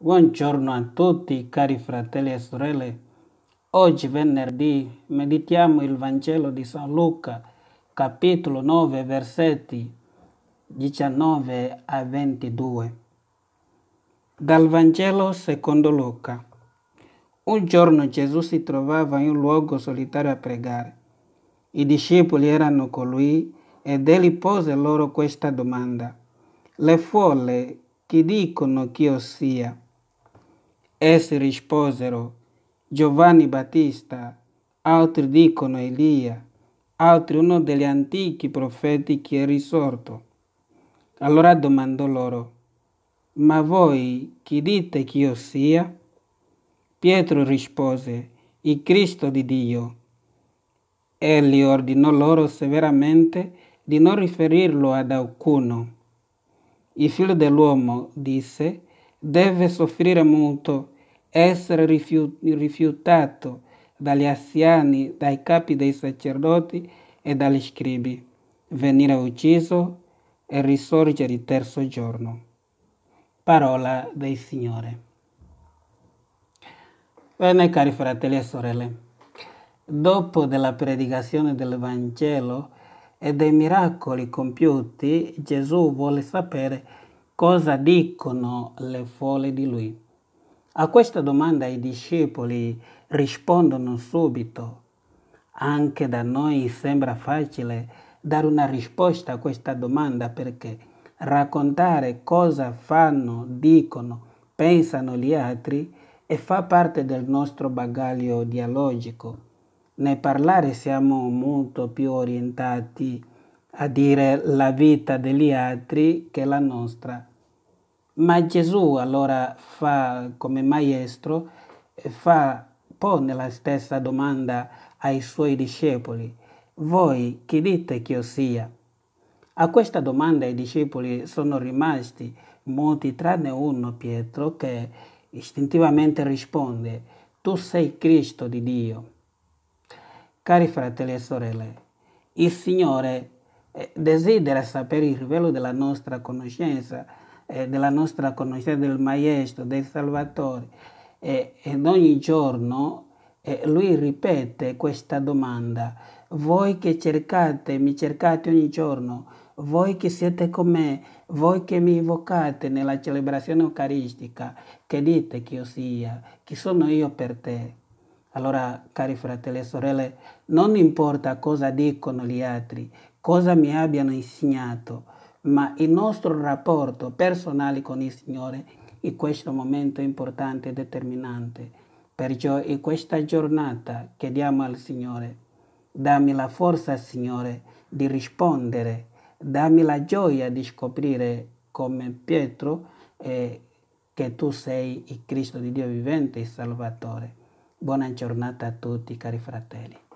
Buongiorno a tutti cari fratelli e sorelle. Oggi venerdì meditiamo il Vangelo di San Luca, capitolo 9, versetti 19 a 22. Dal Vangelo secondo Luca. Un giorno Gesù si trovava in un luogo solitario a pregare. I discepoli erano con lui ed egli pose loro questa domanda. Le folle chi dicono che io sia? Essi risposero Giovanni Battista, altri dicono Elia, altri uno degli antichi profeti che è risorto. Allora domandò loro, ma voi chi dite che io sia? Pietro rispose, il Cristo di Dio. Egli ordinò loro severamente di non riferirlo ad alcuno. Il figlio dell'uomo disse, deve soffrire molto, essere rifiutato dagli anziani, dai capi dei sacerdoti e dagli scribi, venire ucciso e risorgere il terzo giorno. Parola del Signore. Bene cari fratelli e sorelle, dopo della predicazione del Vangelo e dei miracoli compiuti, Gesù vuole sapere Cosa dicono le folle di lui? A questa domanda i discepoli rispondono subito. Anche da noi sembra facile dare una risposta a questa domanda perché raccontare cosa fanno, dicono, pensano gli altri e fa parte del nostro bagaglio dialogico. Nel parlare siamo molto più orientati a dire la vita degli altri che la nostra. Ma Gesù allora fa come maestro, fa, pone la stessa domanda ai suoi discepoli, voi chi dite che io sia? A questa domanda i discepoli sono rimasti molti, tranne uno, Pietro, che istintivamente risponde, tu sei Cristo di Dio. Cari fratelli e sorelle, il Signore eh, desidera sapere il livello della nostra conoscenza, eh, della nostra conoscenza del Maestro, del Salvatore. Eh, ed ogni giorno eh, lui ripete questa domanda. Voi che cercate, mi cercate ogni giorno, voi che siete con me, voi che mi invocate nella celebrazione eucaristica, che dite che io sia, chi sono io per te. Allora, cari fratelli e sorelle, non importa cosa dicono gli altri, cosa mi abbiano insegnato, ma il nostro rapporto personale con il Signore in questo momento è importante e determinante. Perciò in questa giornata chiediamo al Signore, dammi la forza, Signore, di rispondere, dammi la gioia di scoprire come Pietro eh, che tu sei il Cristo di Dio vivente, e Salvatore. Buona giornata a tutti, cari fratelli.